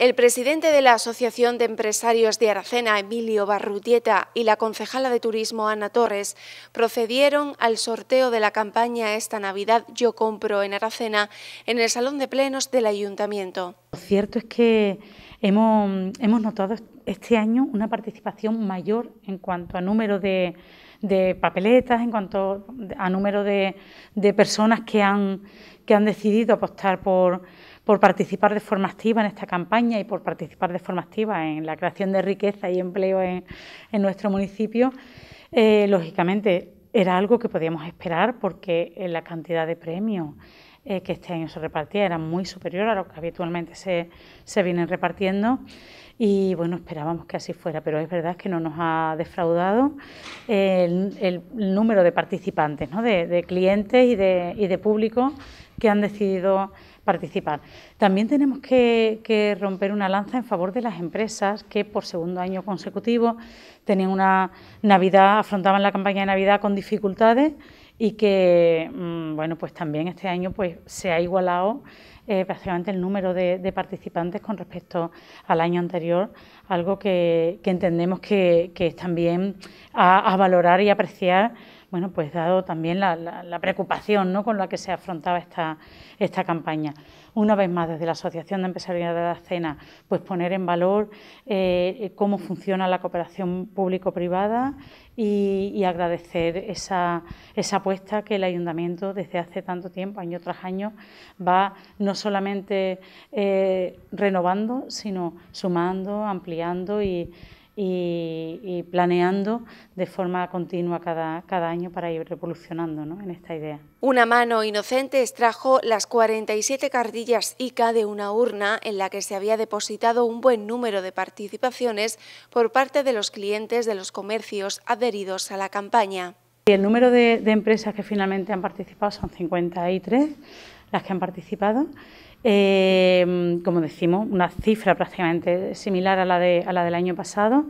El presidente de la Asociación de Empresarios de Aracena, Emilio Barrutieta, y la concejala de Turismo, Ana Torres, procedieron al sorteo de la campaña Esta Navidad Yo Compro en Aracena en el Salón de Plenos del Ayuntamiento. Lo cierto es que hemos, hemos notado este año una participación mayor en cuanto a número de, papeletas, en cuanto a número de, personas que han, que han decidido apostar por por participar de forma activa en esta campaña y por participar de forma activa en la creación de riqueza y empleo en, nuestro municipio. Eh, lógicamente, era algo que podíamos esperar porque eh, la cantidad de premios eh, que este año se repartía era muy superior a lo que habitualmente se, se vienen repartiendo y bueno, esperábamos que así fuera, pero es verdad que no nos ha defraudado el, número de participantes, de, clientes y de, y de público que han decidido participar. También tenemos que, romper una lanza en favor de las empresas que por segundo año consecutivo tenían una Navidad, afrontaban la campaña de Navidad con dificultades y que, mm, bueno, pues también este año pues se ha igualado eh, prácticamente el número de, participantes con respecto al año anterior, algo que, entendemos que, es también a valorar y apreciar bueno, pues dado también la, preocupación ¿no? con la que se afrontaba esta, esta campaña. Una vez más, desde la Asociación de empresarios de la Cena, pues poner en valor eh, cómo funciona la cooperación público-privada y, agradecer esa, apuesta que el Ayuntamiento desde hace tanto tiempo, año tras año, va no solamente eh, renovando, sino sumando, ampliando y y, planeando de forma continua cada, cada año para ir revolucionando ¿no? en esta idea. Una mano inocente extrajo las 47 cartillas ICA de una urna en la que se había depositado un buen número de participaciones por parte de los clientes de los comercios adheridos a la campaña. Y el número de, de empresas que finalmente han participado son 53 las que han participado Em, como decimos, una cifra prácticamente similar a la, de, a la del año pasado.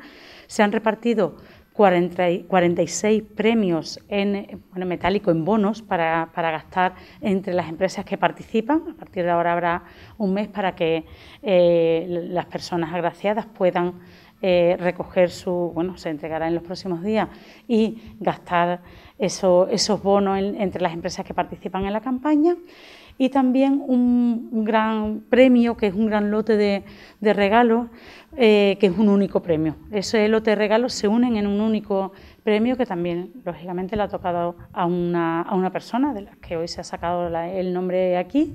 Se han repartido 46 premios en, metálico, en bonos, para, gastar entre las empresas que participan. A partir de ahora habrá un mes para que eh, las personas agraciadas puedan eh, recoger su, bueno, se entregará en los próximos días y gastar esos bonos entre las empresas que participan en la campaña y también un, gran premio, que es un gran lote de, regalos, eh, que es un único premio. Ese lote de regalos se unen en un único premio que también, lógicamente, le ha tocado a una, a una persona, de la que hoy se ha sacado el nombre aquí.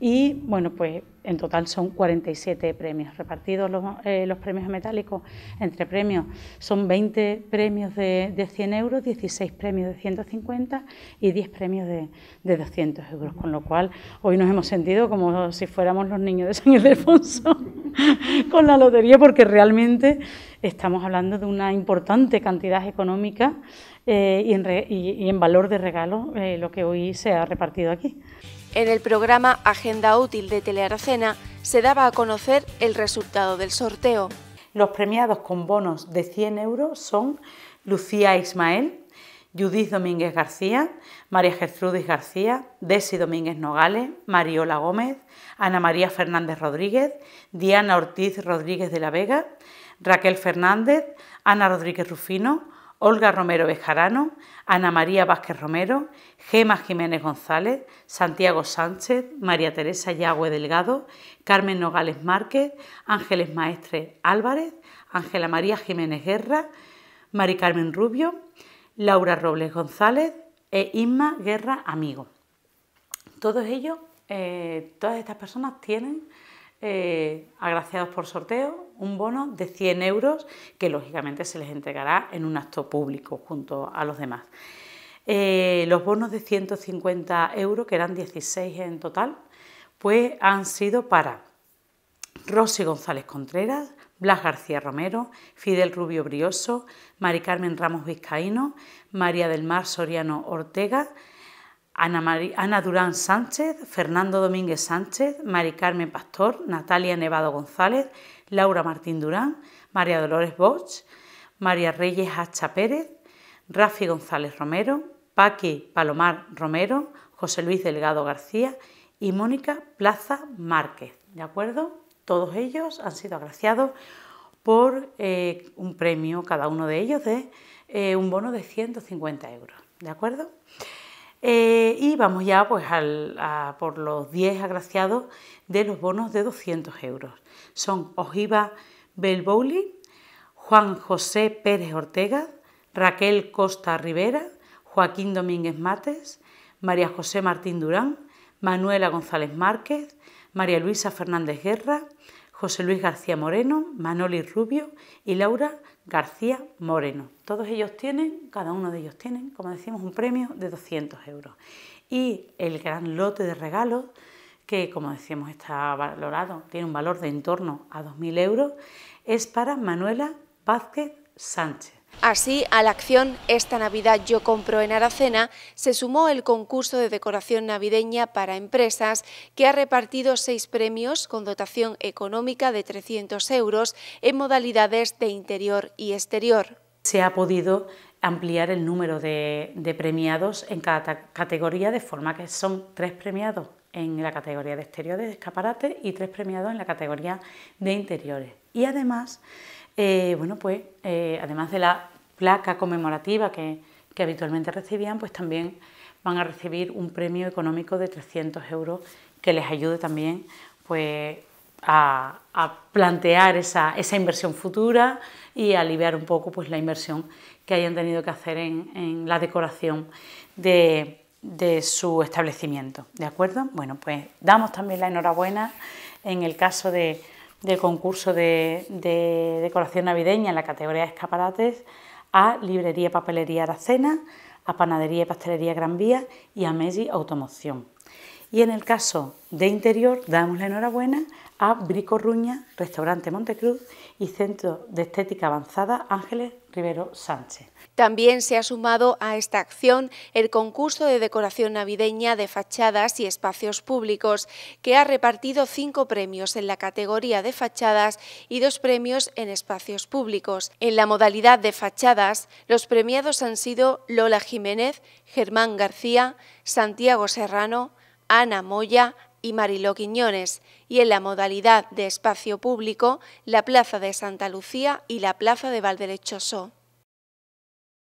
Y bueno, pues en total son 47 premios, repartidos los, eh, premios metálicos entre premios. Son 20 premios de, 100 euros, 16 premios de 150 y 10 premios de, 200 euros, con lo cual hoy nos hemos sentido como si fuéramos los niños de San Ildefonso con la lotería, porque realmente estamos hablando de una importante cantidad económica eh, y, en valor de regalo eh, lo que hoy se ha repartido aquí. En el programa Agenda Útil de Telearacena se daba a conocer el resultado del sorteo. Los premiados con bonos de 100 euros son Lucía Ismael, Judith Domínguez García, María Gertrudis García, Desi Domínguez Nogales, Mariola Gómez, Ana María Fernández Rodríguez, Diana Ortiz Rodríguez de la Vega, Raquel Fernández, Ana Rodríguez Rufino, Olga Romero Bejarano, Ana María Vázquez Romero, Gema Jiménez González, Santiago Sánchez, María Teresa Yagüe Delgado, Carmen Nogales Márquez, Ángeles Maestre Álvarez, Ángela María Jiménez Guerra, Mari Carmen Rubio, Laura Robles González e Inma Guerra Amigo. Todos ellos, eh, todas estas personas tienen eh, agraciados por sorteo un bono de 100 euros que lógicamente se les entregará en un acto público junto a los demás. Eh, los bonos de 150 euros, que eran 16 en total, pues han sido para Rosy González Contreras, Blas García Romero, Fidel Rubio Brioso, Mari Carmen Ramos Vizcaíno, María del Mar Soriano Ortega, Ana, Durán Sánchez, Fernando Domínguez Sánchez, Mari Carmen Pastor, Natalia Nevado González, Laura Martín Durán, María Dolores Bosch, María Reyes Hacha Pérez, Rafi González Romero, Paqui Palomar Romero, José Luis Delgado García y Mónica Plaza Márquez. ¿De acuerdo? Todos ellos han sido agraciados por eh, un premio, cada uno de ellos, de eh, un bono de 150 euros. ¿De acuerdo? Eh, y vamos ya pues al, por los 10 agraciados de los bonos de 200 euros. Son Ojiva Belbouli, Juan José Pérez Ortega, Raquel Costa Rivera, Joaquín Domínguez Mates, María José Martín Durán, Manuela González Márquez, María Luisa Fernández Guerra, José Luis García Moreno, Manoli Rubio y Laura García Moreno. Todos ellos tienen, cada uno de ellos tiene, como decimos, un premio de 200 euros. Y el gran lote de regalos, que como decimos está valorado, tiene un valor de en torno a 2.000 euros, es para Manuela Vázquez Sánchez. Así, a la acción Esta Navidad yo compro en Aracena se sumó el concurso de decoración navideña para empresas que ha repartido seis premios con dotación económica de 300 euros en modalidades de interior y exterior. Se ha podido ampliar el número de, premiados en cada categoría de forma que son tres premiados en la categoría de exteriores de escaparate y tres premiados en la categoría de interiores. Y además eh, bueno, pues eh, además de la placa conmemorativa que, habitualmente recibían, pues también van a recibir un premio económico de 300 euros que les ayude también pues, a, plantear esa, inversión futura y a aliviar un poco pues, la inversión que hayan tenido que hacer en, la decoración de, de su establecimiento. ¿De acuerdo? Bueno, pues damos también la enhorabuena en el caso de del concurso de, decoración navideña en la categoría de escaparates a Librería Papelería Aracena, a Panadería y Pastelería Gran Vía y a Messi Automoción. Y en el caso de interior, damos la enhorabuena a Ruña, Restaurante Montecruz y Centro de Estética Avanzada Ángeles Rivero Sánchez. También se ha sumado a esta acción el concurso de decoración navideña de fachadas y espacios públicos, que ha repartido cinco premios en la categoría de fachadas y dos premios en espacios públicos. En la modalidad de fachadas, los premiados han sido Lola Jiménez, Germán García, Santiago Serrano, Ana Moya y Mariló Quiñones, y en la modalidad de espacio público, la Plaza de Santa Lucía y la Plaza de Valderechoso.